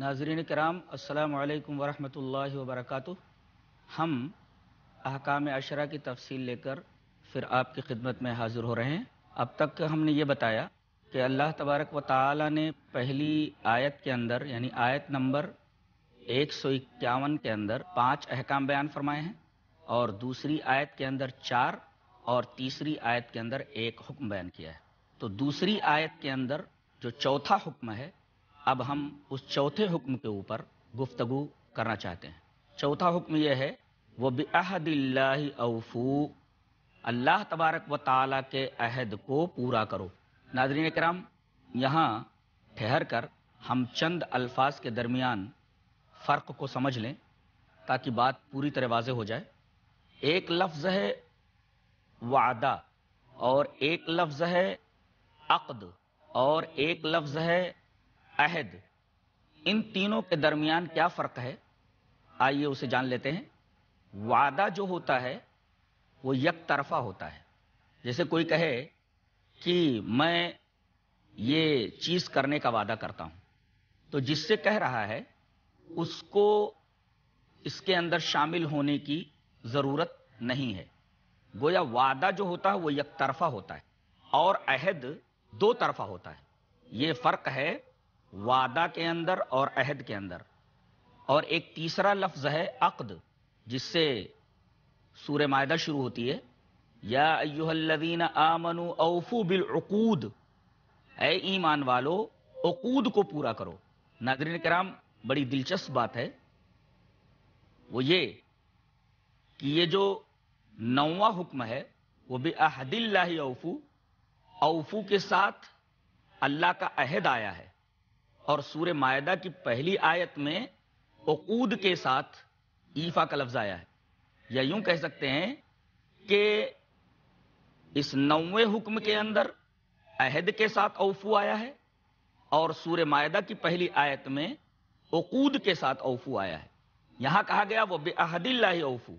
ناظرین کرام السلام علیکم ورحمۃ اللہ وبرکاتہ ہم احکام اشرا کی تفصیل لے کر پھر آپ کی خدمت میں حاضر ہو رہے ہیں اب تک ہم نے یہ بتایا کہ اللہ تبارک و تعالی نے پہلی آیت کے اندر یعنی آیت نمبر ایک سو اکیاون کے اندر پانچ احکام بیان فرمائے ہیں اور دوسری آیت کے اندر چار اور تیسری آیت کے اندر ایک حکم بیان کیا ہے تو دوسری آیت کے اندر جو چوتھا حکم ہے اب ہم اس چوتھے حکم کے اوپر گفتگو کرنا چاہتے ہیں چوتھا حکم یہ ہے وہ بحد اللہ اوفو اللہ تبارک و تعالیٰ کے عہد کو پورا کرو ناظرین کرام یہاں ٹھہر کر ہم چند الفاظ کے درمیان فرق کو سمجھ لیں تاکہ بات پوری طرح واضح ہو جائے ایک لفظ ہے وعدہ اور ایک لفظ ہے عقد اور ایک لفظ ہے عہد ان تینوں کے درمیان کیا فرق ہے آئیے اسے جان لیتے ہیں وعدہ جو ہوتا ہے وہ یک طرفہ ہوتا ہے جیسے کوئی کہے کہ میں یہ چیز کرنے کا وعدہ کرتا ہوں تو جس سے کہہ رہا ہے اس کو اس کے اندر شامل ہونے کی ضرورت نہیں ہے گویا وعدہ جو ہوتا ہے وہ یک طرفہ ہوتا ہے اور عہد دو طرفہ ہوتا ہے یہ فرق ہے وعدہ کے اندر اور عہد کے اندر اور ایک تیسرا لفظ ہے عقد جس سے سورہ معدہ شروع ہوتی ہے یا ایوہ الذین آمنوا اوفو بالعقود اے ایمان والو عقود کو پورا کرو ناظرین کرام بڑی دلچسپ بات ہے وہ یہ کہ یہ جو نواں حکم ہے وہ بھی احد اللہ اوفو اوفو کے ساتھ اللہ کا عہد آیا ہے اور سورہ معاہدہ کی پہلی آیت میں عقود کے ساتھ ایفا کا لفظ آیا ہے یا یوں کہہ سکتے ہیں کہ اس نوے حکم کے اندر عہد کے ساتھ اوفو آیا ہے اور سورہ معاہدہ کی پہلی آیت میں عقود کے ساتھ اوفو آیا ہے یہاں کہا گیا وہ بے عہد اللہ اوفو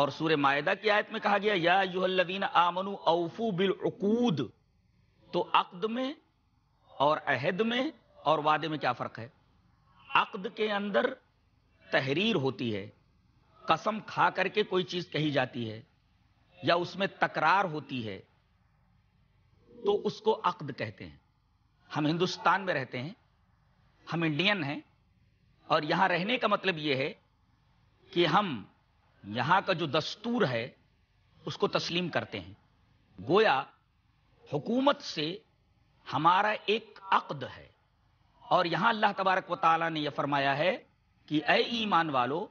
اور سورہ معاہدہ کی آیت میں کہا گیا یا یادین آمن اوفو بالعقود تو عقد میں اور عہد میں اور وعدے میں کیا فرق ہے عقد کے اندر تحریر ہوتی ہے قسم کھا کر کے کوئی چیز کہی جاتی ہے یا اس میں تکرار ہوتی ہے تو اس کو عقد کہتے ہیں ہم ہندوستان میں رہتے ہیں ہم انڈین ہیں اور یہاں رہنے کا مطلب یہ ہے کہ ہم یہاں کا جو دستور ہے اس کو تسلیم کرتے ہیں گویا حکومت سے ہمارا ایک عقد ہے اور یہاں اللہ تبارک و تعالیٰ نے یہ فرمایا ہے کہ اے ایمان والو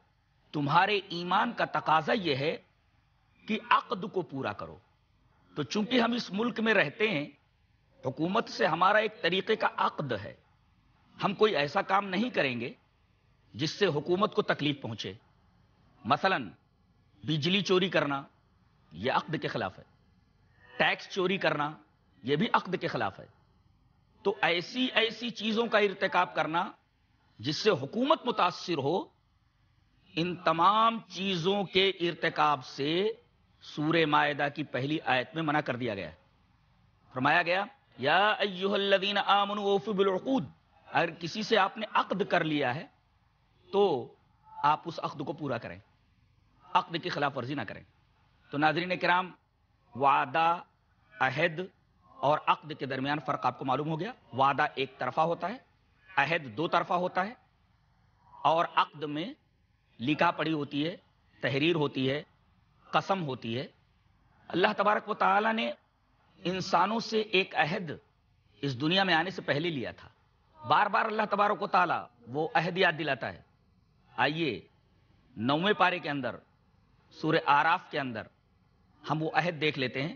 تمہارے ایمان کا تقاضا یہ ہے کہ عقد کو پورا کرو تو چونکہ ہم اس ملک میں رہتے ہیں حکومت سے ہمارا ایک طریقے کا عقد ہے ہم کوئی ایسا کام نہیں کریں گے جس سے حکومت کو تکلیف پہنچے مثلا بجلی چوری کرنا یہ عقد کے خلاف ہے ٹیکس چوری کرنا یہ بھی عقد کے خلاف ہے تو ایسی ایسی چیزوں کا ارتکاب کرنا جس سے حکومت متاثر ہو ان تمام چیزوں کے ارتکاب سے سورہ معدہ کی پہلی آیت میں منع کر دیا گیا فرمایا گیا آمنوا اوفو بالعقود اگر کسی سے آپ نے عقد کر لیا ہے تو آپ اس عقد کو پورا کریں عقد کی خلاف ورزی نہ کریں تو ناظرین کرام وعدہ عہد اور عقد کے درمیان فرق آپ کو معلوم ہو گیا وعدہ ایک طرفہ ہوتا ہے عہد دو طرفہ ہوتا ہے اور عقد میں لکھا پڑی ہوتی ہے تحریر ہوتی ہے قسم ہوتی ہے اللہ تبارک و تعالی نے انسانوں سے ایک عہد اس دنیا میں آنے سے پہلے لیا تھا بار بار اللہ تبارک و تعالیٰ وہ عہد یاد دلاتا ہے آئیے نویں پارے کے اندر سورہ آراف کے اندر ہم وہ عہد دیکھ لیتے ہیں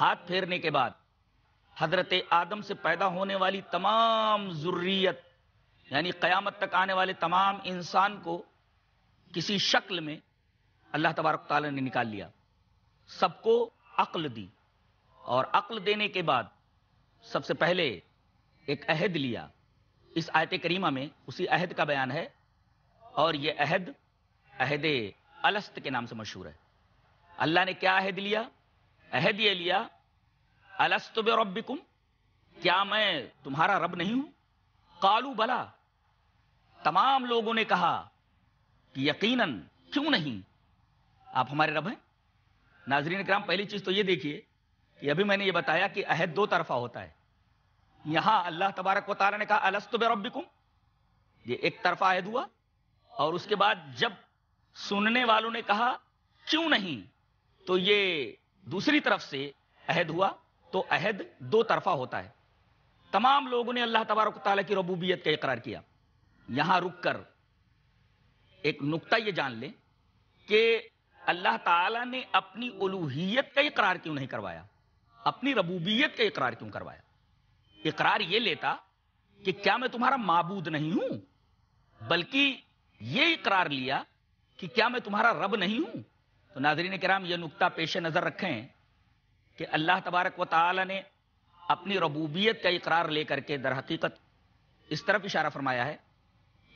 ہاتھ پھیرنے کے بعد حضرت آدم سے پیدا ہونے والی تمام ضروریت یعنی قیامت تک آنے والے تمام انسان کو کسی شکل میں اللہ تبارک تعالیٰ نے نکال لیا سب کو عقل دی اور عقل دینے کے بعد سب سے پہلے ایک عہد لیا اس آیت کریمہ میں اسی عہد کا بیان ہے اور یہ عہد عہد الست کے نام سے مشہور ہے اللہ نے کیا عہد لیا عہد یہ لیا السط بربکم کیا میں تمہارا رب نہیں ہوں کالو بلا تمام لوگوں نے کہا کہ یقیناً کیوں نہیں آپ ہمارے رب ہیں ناظرین کرام پہلی چیز تو یہ دیکھیے کہ ابھی میں نے یہ بتایا کہ عہد دو طرفہ ہوتا ہے یہاں اللہ تبارک و تعالیٰ نے کہا السط بربکم ربکم یہ ایک طرفہ عہد ہوا اور اس کے بعد جب سننے والوں نے کہا کیوں نہیں تو یہ دوسری طرف سے عہد ہوا تو عہد دو طرفہ ہوتا ہے تمام لوگوں نے اللہ تبارک تعالیٰ کی ربوبیت کا اقرار کیا یہاں رک کر ایک نقطہ یہ جان لیں کہ اللہ تعالیٰ نے اپنی الوحیت کا اقرار کیوں نہیں کروایا اپنی ربوبیت کا اقرار کیوں کروایا اقرار یہ لیتا کہ کیا میں تمہارا معبود نہیں ہوں بلکہ یہ اقرار لیا کہ کیا میں تمہارا رب نہیں ہوں تو ناظرین کرام یہ نقطہ پیش نظر رکھیں کہ اللہ تبارک و تعالی نے اپنی ربوبیت کا اقرار لے کر کے در حقیقت اس طرف اشارہ فرمایا ہے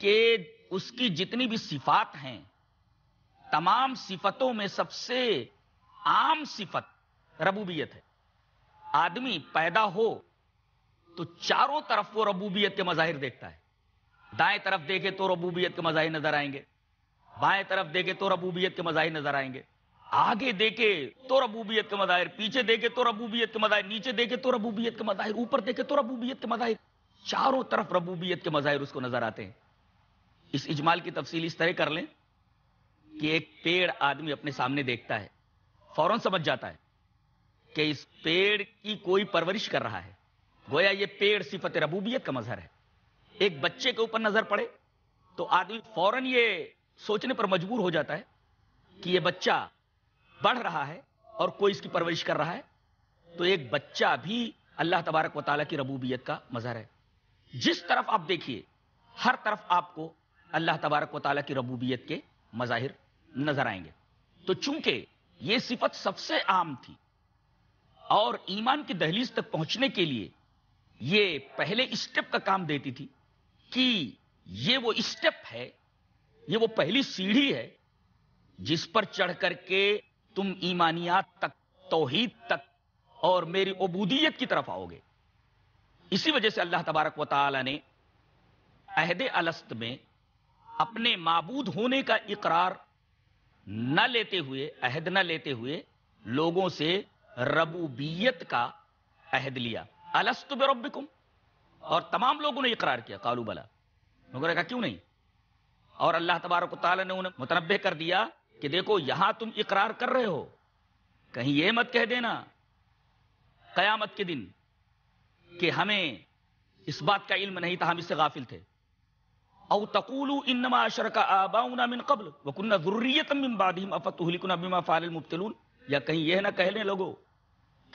کہ اس کی جتنی بھی صفات ہیں تمام صفتوں میں سب سے عام صفت ربوبیت ہے آدمی پیدا ہو تو چاروں طرف وہ ربوبیت کے مظاہر دیکھتا ہے دائیں طرف دیکھے تو ربوبیت کے مظاہر نظر آئیں گے بائیں طرف دیکھے تو ربوبیت کے مظاہر نظر آئیں گے آگے دیکھے تو ربوبیت کے مظاہر پیچھے دیکھے تو ربوبیت کے مظاہر نیچے دیکھے تو ربوبیت کے مظاہر اوپر دیکھے تو ربوبیت کے مظاہر چاروں طرف ربوبیت کے مظاہر اس کو نظر آتے ہیں اس اجمال کی تفصیل اس طرح کر لیں کہ ایک پیڑ آدمی اپنے سامنے دیکھتا ہے فوراً سمجھ جاتا ہے کہ اس پیڑ کی کوئی پرورش کر رہا ہے گویا یہ پیڑ صفت ربوبیت کا مظہر ہے ایک بچے کے اوپر نظر پڑے تو آدمی فوراً یہ سوچنے پر مجبور ہو جاتا ہے کہ یہ بچہ بڑھ رہا ہے اور کوئی اس کی پرورش کر رہا ہے تو ایک بچہ بھی اللہ تبارک و تعالیٰ کی ربوبیت کا مظہر ہے جس طرف آپ دیکھیے ہر طرف آپ کو اللہ تبارک و تعالیٰ کی ربوبیت کے مظاہر نظر آئیں گے تو چونکہ یہ صفت سب سے عام تھی اور ایمان کی دہلیز تک پہنچنے کے لیے یہ پہلے اسٹیپ کا کام دیتی تھی کہ یہ وہ اسٹیپ ہے یہ وہ پہلی سیڑھی ہے جس پر چڑھ کر کے تم ایمانیات تک توحید تک اور میری عبودیت کی طرف آؤ گے اسی وجہ سے اللہ تبارک و تعالی نے عہد الست میں اپنے معبود ہونے کا اقرار نہ لیتے ہوئے عہد نہ لیتے ہوئے لوگوں سے ربوبیت کا عہد لیا الست بے اور تمام لوگوں نے اقرار کیا کالو مگر کہا کیوں نہیں اور اللہ تبارک و تعالیٰ نے انہیں متنبع کر دیا کہ دیکھو یہاں تم اقرار کر رہے ہو کہیں یہ مت کہہ دینا قیامت کے دن کہ ہمیں اس بات کا علم نہیں تھا ہم اس سے غافل تھے او تقول قبل وكنا ذريه من بعدهم افتهلكنا بما فعل المبتلون یا کہیں یہ نہ کہنے لوگوں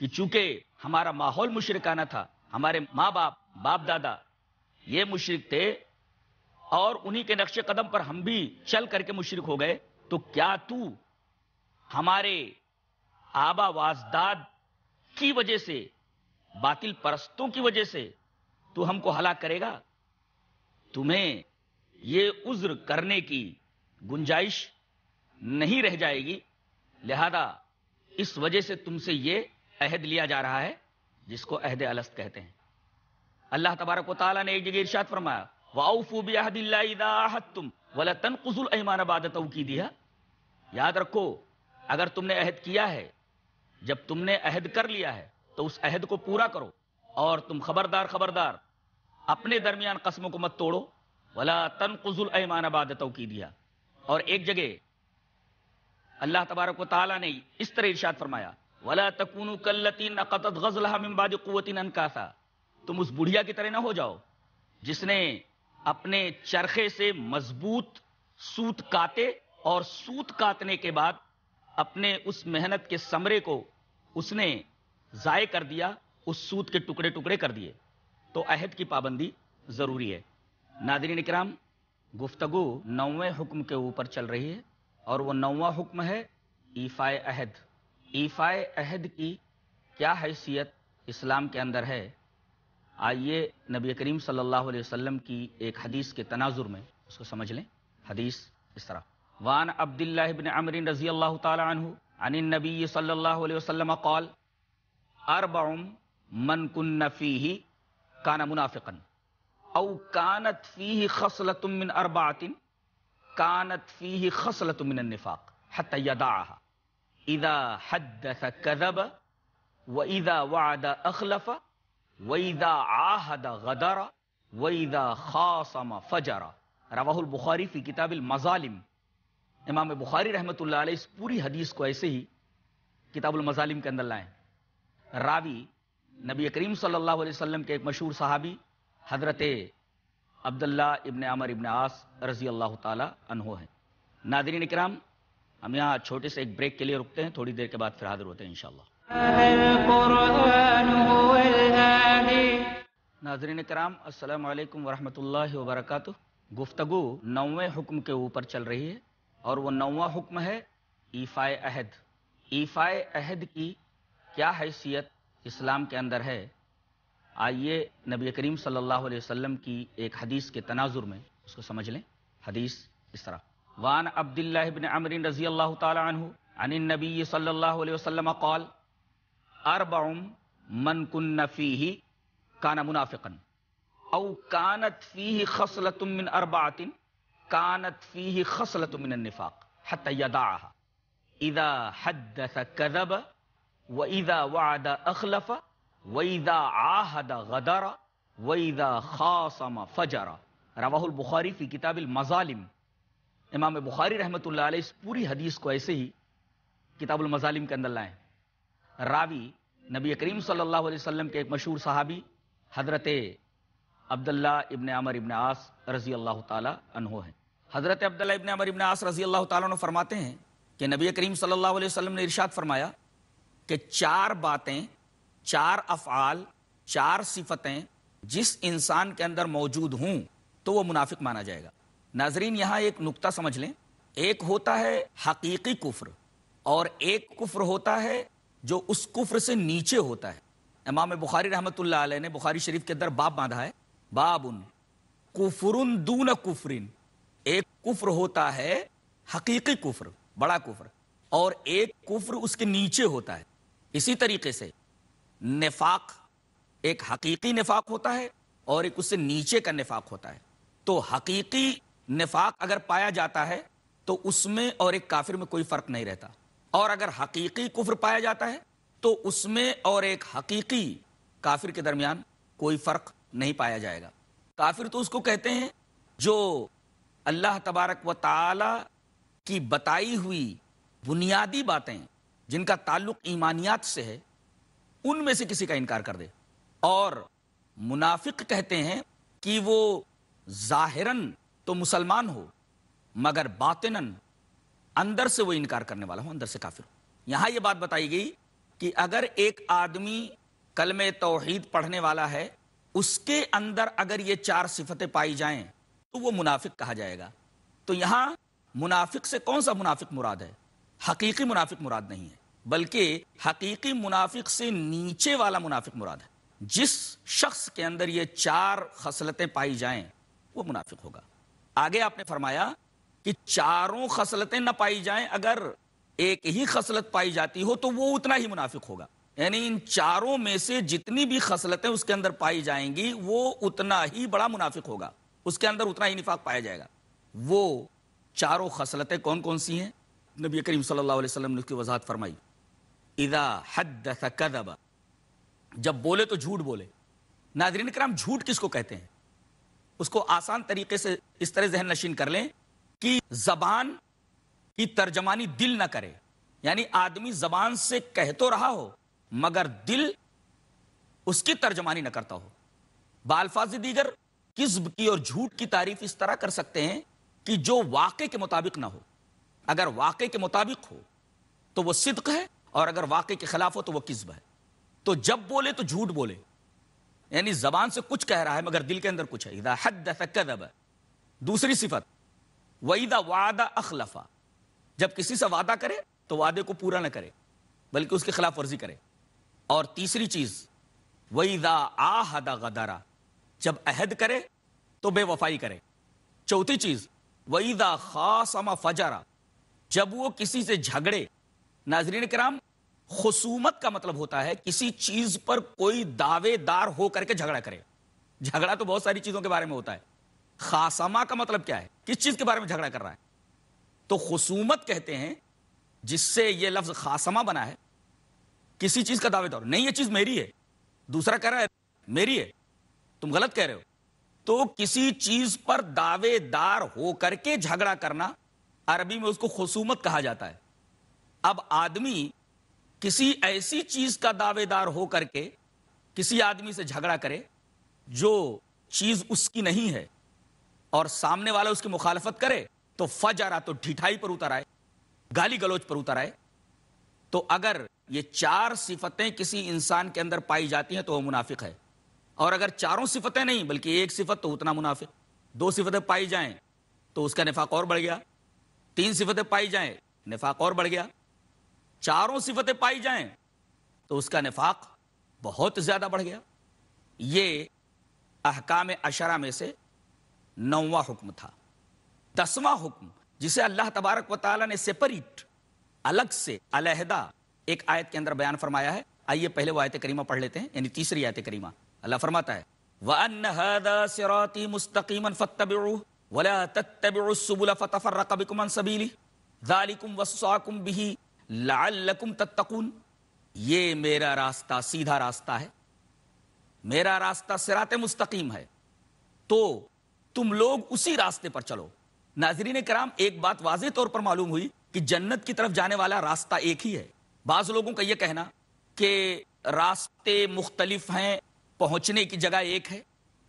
کہ چونکہ ہمارا ماحول مشرکانہ تھا ہمارے ماں باپ باپ دادا یہ مشرک تھے اور انہی کے نقش قدم پر ہم بھی چل کر کے مشرق ہو گئے تو کیا تو ہمارے آبا وازداد کی وجہ سے باطل پرستوں کی وجہ سے تو ہم کو ہلاک کرے گا تمہیں یہ عذر کرنے کی گنجائش نہیں رہ جائے گی لہذا اس وجہ سے تم سے یہ عہد لیا جا رہا ہے جس کو عہد الست کہتے ہیں اللہ تبارک و تعالیٰ نے ایک جگہ ارشاد فرمایا واؤفو بیہد اللہ اذا آہد تم ولا تنقذ الائمان بعد توقی دیا یاد رکھو اگر تم نے عہد کیا ہے جب تم نے عہد کر لیا ہے تو اس عہد کو پورا کرو اور تم خبردار خبردار اپنے درمیان قسموں کو مت توڑو ولا تنقذ الائمان بعد توقی دیا اور ایک جگہ اللہ تبارک و تعالی نے اس طرح ارشاد فرمایا ولا تکونو کلتی نقتت غزلہ من بعد قوتن انکاسا تم اس بڑھیا کی طرح نہ ہو جاؤ جس نے اپنے چرخے سے مضبوط سوت کاتے اور سوت کاتنے کے بعد اپنے اس محنت کے سمرے کو اس نے ضائع کر دیا اس سوت کے ٹکڑے ٹکڑے کر دیے تو عہد کی پابندی ضروری ہے ناظرین اکرام گفتگو نویں حکم کے اوپر چل رہی ہے اور وہ نواں حکم ہے ایفائے عہد ایفائے عہد کی کیا حیثیت اسلام کے اندر ہے آئیے نبی کریم صلی اللہ علیہ وسلم کی ایک حدیث کے تناظر میں اس کو سمجھ لیں حدیث اس طرح وان عبد اللہ ابن عمر رضی اللہ تعالی عنہ عن النبی صلی اللہ علیہ وسلم قال اربع من كن فيه كان منافقا او كانت فيه خصلة من اربعة كانت فيه خصلة من النفاق حتى يدعها اذا حدث كذب واذا وعد اخلف ویدا ویدا رواہ البخاری کی کتاب المظالم امام بخاری رحمۃ اللہ علیہ اس پوری حدیث کو ایسے ہی کتاب المظالم کے اندر لائیں راوی نبی کریم صلی اللہ علیہ وسلم کے ایک مشہور صحابی حضرت عبداللہ ابن عمر ابن آس رضی اللہ تعالی عنہ ہے ناظرین اکرام ہم یہاں چھوٹے سے ایک بریک کے لیے رکتے ہیں تھوڑی دیر کے بعد پھر حاضر ہوتے ہیں انشاءاللہ ناظرین کرام السلام علیکم ورحمۃ اللہ وبرکاتہ گفتگو نوے حکم کے اوپر چل رہی ہے اور وہ نواں حکم ہے ایفائے عہد ایفائے عہد کی کیا حیثیت اسلام کے اندر ہے آئیے نبی کریم صلی اللہ علیہ وسلم کی ایک حدیث کے تناظر میں اس کو سمجھ لیں حدیث اس طرح وان عبد اللہ تعالیٰ صلی اللہ علیہ وسلم قال أربع من كن فيه كان منافقا أو كانت فيه خصلة من أربعة كانت فيه خصلة من النفاق حتى يدعها إذا حدث كذب وإذا وعد أخلف وإذا عاهد غدر وإذا خاصم فجر رواه البخاري في كتاب المظالم امام البخاري رحمة الله عليه اس پوری حدیث کو ایسے ہی کتاب المظالم کے اندر لائے راوی نبی کریم صلی اللہ علیہ وسلم کے ایک مشہور صحابی حضرت عبداللہ ابن عمر ابن آس رضی اللہ تعالیٰ ہیں حضرت عبداللہ ابن عمر ابن آس رضی اللہ تعالیٰ عنہ فرماتے ہیں کہ نبی کریم صلی اللہ علیہ وسلم نے ارشاد فرمایا کہ چار باتیں چار افعال چار صفتیں جس انسان کے اندر موجود ہوں تو وہ منافق مانا جائے گا ناظرین یہاں ایک نقطہ سمجھ لیں ایک ہوتا ہے حقیقی کفر اور ایک کفر ہوتا ہے جو اس کفر سے نیچے ہوتا ہے امام بخاری رحمت اللہ علیہ نے بخاری شریف کے اندر باب باندھا ہے باب ان کفرن دون کفرن ایک کفر ہوتا ہے حقیقی کفر بڑا کفر اور ایک کفر اس کے نیچے ہوتا ہے اسی طریقے سے نفاق ایک حقیقی نفاق ہوتا ہے اور ایک اس سے نیچے کا نفاق ہوتا ہے تو حقیقی نفاق اگر پایا جاتا ہے تو اس میں اور ایک کافر میں کوئی فرق نہیں رہتا اور اگر حقیقی کفر پایا جاتا ہے تو اس میں اور ایک حقیقی کافر کے درمیان کوئی فرق نہیں پایا جائے گا کافر تو اس کو کہتے ہیں جو اللہ تبارک و تعالی کی بتائی ہوئی بنیادی باتیں جن کا تعلق ایمانیات سے ہے ان میں سے کسی کا انکار کر دے اور منافق کہتے ہیں کہ وہ ظاہراً تو مسلمان ہو مگر باطنن اندر سے وہ انکار کرنے والا ہوں اندر سے کافر ہوں یہاں یہ بات بتائی گئی کہ اگر ایک آدمی کلم توحید پڑھنے والا ہے اس کے اندر اگر یہ چار صفتیں پائی جائیں تو تو وہ منافق منافق کہا جائے گا یہاں سے کون سا منافق مراد ہے حقیقی منافق مراد نہیں ہے بلکہ حقیقی منافق سے نیچے والا منافق مراد ہے جس شخص کے اندر یہ چار خصلتیں پائی جائیں وہ منافق ہوگا آگے آپ نے فرمایا کہ چاروں خصلتیں نہ پائی جائیں اگر ایک ہی خصلت پائی جاتی ہو تو وہ اتنا ہی منافق ہوگا یعنی ان چاروں میں سے جتنی بھی خصلتیں اس کے اندر پائی جائیں گی وہ اتنا ہی بڑا منافق ہوگا اس کے اندر اتنا ہی نفاق پایا جائے گا وہ چاروں خصلتیں کون کون سی ہیں نبی کریم صلی اللہ علیہ وسلم نے اس کی وضاحت فرمائی اذا حدث کذب جب بولے تو جھوٹ بولے ناظرین کرام جھوٹ کس کو کہتے ہیں اس کو آسان طریقے سے اس طرح ذہن نشین کر لیں زبان کی ترجمانی دل نہ کرے یعنی آدمی زبان سے کہہ تو رہا ہو مگر دل اس کی ترجمانی نہ کرتا ہو بالفاظ دیگر کسب کی اور جھوٹ کی تعریف اس طرح کر سکتے ہیں کہ جو واقعے کے مطابق نہ ہو اگر واقع کے مطابق ہو تو وہ صدق ہے اور اگر واقعے کے خلاف ہو تو وہ کذب ہے تو جب بولے تو جھوٹ بولے یعنی زبان سے کچھ کہہ رہا ہے مگر دل کے اندر کچھ ہے دوسری صفت ویدا وعدہ اخلفا جب کسی سے وعدہ کرے تو وعدے کو پورا نہ کرے بلکہ اس کی خلاف ورزی کرے اور تیسری چیز وعیدہ آہدا غدارا جب عہد کرے تو بے وفائی کرے چوتھی چیز خاصما فجارا جب وہ کسی سے جھگڑے ناظرین کرام خصومت کا مطلب ہوتا ہے کسی چیز پر کوئی دعوے دار ہو کر کے جھگڑا کرے جھگڑا تو بہت ساری چیزوں کے بارے میں ہوتا ہے خاصما کا مطلب کیا ہے کس چیز کے بارے میں جھگڑا کر رہا ہے تو خصومت کہتے ہیں جس سے یہ لفظ خاصمہ بنا ہے کسی چیز کا دعوے دار نہیں یہ چیز میری ہے دوسرا کہہ رہا ہے میری ہے تم غلط کہہ رہے ہو تو کسی چیز پر دعوے دار ہو کر کے جھگڑا کرنا عربی میں اس کو خصومت کہا جاتا ہے اب آدمی کسی ایسی چیز کا دعوے دار ہو کر کے کسی آدمی سے جھگڑا کرے جو چیز اس کی نہیں ہے اور سامنے والا اس کی مخالفت کرے تو فج آ رہا تو ٹھیٹھائی پر اتر آئے گالی گلوچ پر اتر آئے تو اگر یہ چار صفتیں کسی انسان کے اندر پائی جاتی ہیں تو وہ منافق ہے اور اگر چاروں صفتیں نہیں بلکہ ایک صفت تو اتنا منافق دو صفتیں پائی جائیں تو اس کا نفاق اور بڑھ گیا تین صفتیں پائی جائیں نفاق اور بڑھ گیا چاروں صفتیں پائی جائیں تو اس کا نفاق بہت زیادہ بڑھ گیا یہ احکام اشرا میں سے نواں حکم تھا دسواں حکم جسے اللہ تبارک و تعالیٰ نے سپریٹ الگ سے علیحدہ ایک آیت کے اندر بیان فرمایا ہے آئیے پہلے وہ آیت کریمہ پڑھ لیتے ہیں یعنی تیسری آیت کریمہ اللہ فرماتا ہے وَأَنَّ هَذَا سِرَاطِ مُسْتَقِيمًا فَاتَّبِعُوهُ وَلَا تَتَّبِعُوا السُّبُلَ فَتَفَرَّقَ بِكُمْ عَن سَبِيلِهِ ذَلِكُمْ وَصَّاكُمْ بِهِ لَعَلَّكُمْ تَتَّقُونَ یہ میرا راستہ سیدھا راستہ ہے میرا راستہ صراط مستقیم ہے تو تم لوگ اسی راستے پر چلو ناظرین کرام ایک بات واضح طور پر معلوم ہوئی کہ جنت کی طرف جانے والا راستہ ایک ہی ہے بعض لوگوں کا یہ کہنا کہ راستے مختلف ہیں پہنچنے کی جگہ ایک ہے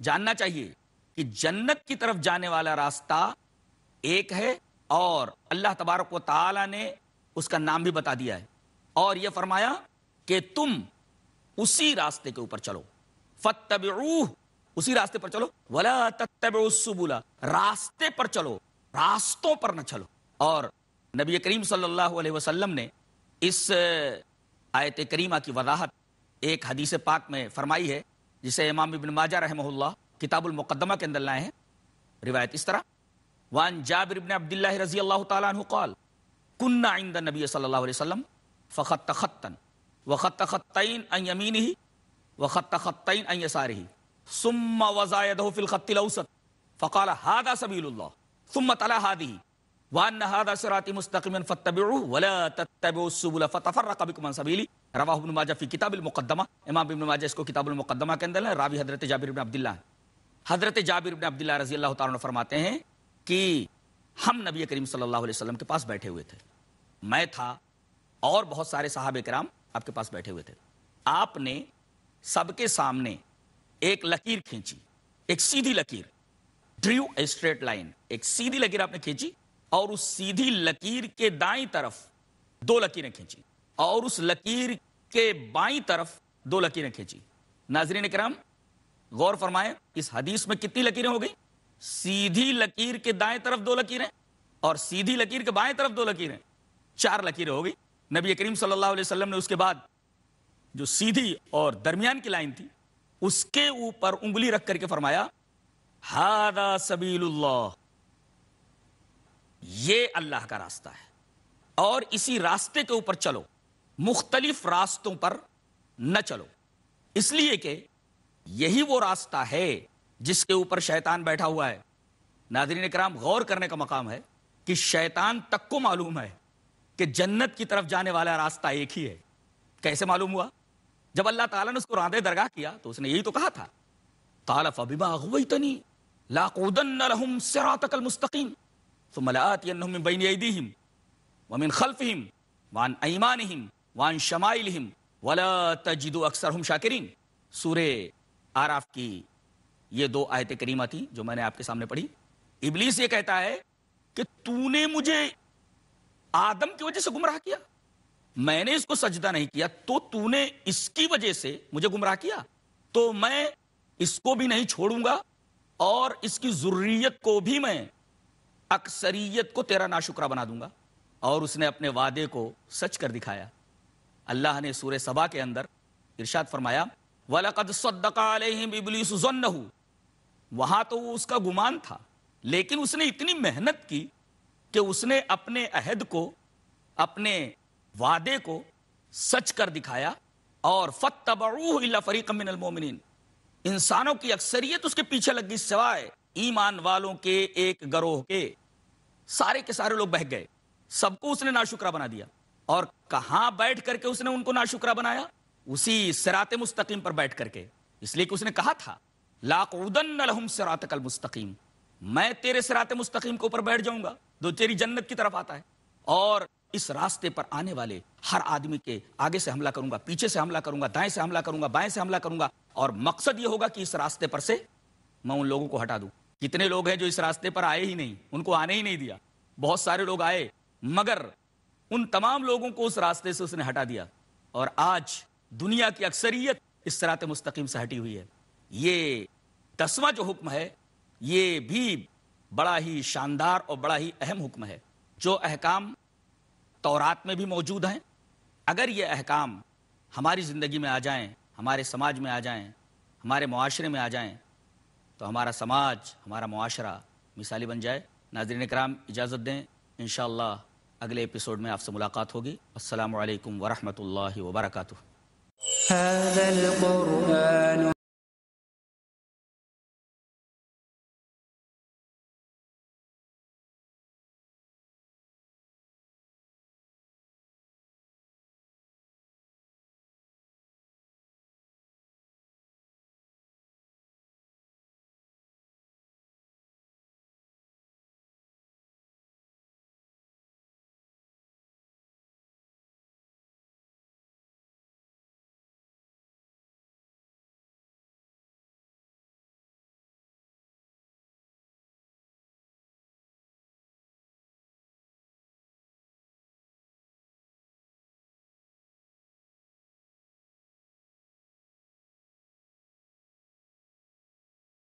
جاننا چاہیے کہ جنت کی طرف جانے والا راستہ ایک ہے اور اللہ تبارک و تعالی نے اس کا نام بھی بتا دیا ہے اور یہ فرمایا کہ تم اسی راستے کے اوپر چلو فتبعوہ اسی راستے پر چلو ولا السبل راستے پر چلو راستوں پر نہ چلو اور نبی کریم صلی اللہ علیہ وسلم نے اس آیت کریمہ کی وضاحت ایک حدیث پاک میں فرمائی ہے جسے امام ابن ماجہ رحمہ اللہ کتاب المقدمہ کے اندر لائے ہیں روایت اس طرح وان جابر عبداللہ رضی اللہ تعالیٰ کن عند نبی صلی اللہ علیہ وسلم فخط وخط وخط ان ان ہی ثم وزا يده في الخط الاوسط فقال هذا سبيل الله ثم تلا هذه وان هذا صراط مستقيما فاتبعوه ولا تتبعوا السبل فتفرق بكم عن سبيلي رواه ابن ماجه في كتاب المقدمه امام ابن ماجه اس کو کتاب المقدمه کے اندر ہے راوی حضرت جابر بن عبداللہ حضرت جابر بن عبداللہ رضی اللہ تعالی عنہ فرماتے ہیں کہ ہم نبی کریم صلی اللہ علیہ وسلم کے پاس بیٹھے ہوئے تھے میں تھا اور بہت سارے صحابہ کرام آپ کے پاس بیٹھے ہوئے تھے آپ نے سب کے سامنے ایک لکیر کھینچی ایک سیدھی لکیر ڈریو اسٹریٹ لائن ایک سیدھی لکیر آپ نے کھینچی اور اس سیدھی لکیر کے دائیں طرف دو لکیریں کھینچی اور اس لکیر کے بائیں طرف دو لکیریں کھینچی ناظرین کرام غور فرمائیں اس حدیث میں کتنی لکیریں ہو گئی سیدھی لکیر کے دائیں طرف دو لکیریں اور سیدھی لکیر کے بائیں طرف دو لکیریں چار لکیریں ہو گئی نبی کریم صلی اللہ علیہ وسلم نے اس کے بعد جو سیدھی اور درمیان کی لائن تھی اس کے اوپر انگلی رکھ کر کے فرمایا ہاد سبیل اللہ یہ اللہ کا راستہ ہے اور اسی راستے کے اوپر چلو مختلف راستوں پر نہ چلو اس لیے کہ یہی وہ راستہ ہے جس کے اوپر شیطان بیٹھا ہوا ہے ناظرین کرام غور کرنے کا مقام ہے کہ شیطان تک کو معلوم ہے کہ جنت کی طرف جانے والا راستہ ایک ہی ہے کیسے معلوم ہوا جب اللہ تعالیٰ نے اس کو راندے درگاہ کیا تو اس نے یہی تو کہا تھا اکثر شاکرین سور آراف کی یہ دو آیت کریمہ تھی جو میں نے آپ کے سامنے پڑھی ابلیس یہ کہتا ہے کہ تو نے مجھے آدم کی وجہ سے گمراہ کیا میں نے اس کو سجدہ نہیں کیا تو نے اس کی وجہ سے مجھے گمراہ کیا تو میں اس کو بھی نہیں چھوڑوں گا اور اس کی ضروریت کو بھی میں اکثریت کو تیرا بنا دوں گا اور اس نے اپنے وعدے کو سچ کر دکھایا اللہ نے سورہ سبا کے اندر ارشاد فرمایا وَلَقَدْ صَدَّقَ عَلَيْهِمْ وہاں تو وہ اس کا گمان تھا لیکن اس نے اتنی محنت کی کہ اس نے اپنے عہد کو اپنے وعدے کو سچ کر دکھایا اور فریق من کمن انسانوں کی اکثریت اس کے پیچھے لگی سوائے ایمان والوں کے ایک گروہ کے سارے کے سارے لوگ بہ گئے سب کو اس نے نا بنا دیا اور کہاں بیٹھ کر کے اس نے ان کو ناشکرا بنایا اسی سرات مستقیم پر بیٹھ کر کے اس لیے کہ اس نے کہا تھا کل مستقیم میں تیرے سرات مستقیم کے اوپر بیٹھ جاؤں گا دو تیری جنت کی طرف آتا ہے اور اس راستے پر آنے والے ہر آدمی کے آگے سے حملہ کروں گا پیچھے سے حملہ کروں گا دائیں سے حملہ کروں گا بائیں سے حملہ کروں گا اور مقصد یہ ہوگا کہ اس راستے پر سے میں ان لوگوں کو ہٹا دوں کتنے لوگ ہیں جو اس راستے پر آئے ہی نہیں ان کو آنے ہی نہیں دیا بہت سارے لوگ آئے مگر ان تمام لوگوں کو اس راستے سے اس نے ہٹا دیا اور آج دنیا کی اکثریت اس سرات مستقیم سے ہٹی ہوئی ہے یہ دسواں جو حکم ہے یہ بھی بڑا ہی شاندار اور بڑا ہی اہم حکم ہے جو احکام تورات میں بھی موجود ہیں اگر یہ احکام ہماری زندگی میں آ جائیں ہمارے سماج میں آ جائیں ہمارے معاشرے میں آ جائیں تو ہمارا سماج ہمارا معاشرہ مثالی بن جائے ناظرین کرام اجازت دیں انشاءاللہ اگلے اپیسوڈ میں آپ سے ملاقات ہوگی السلام علیکم ورحمۃ اللہ وبرکاتہ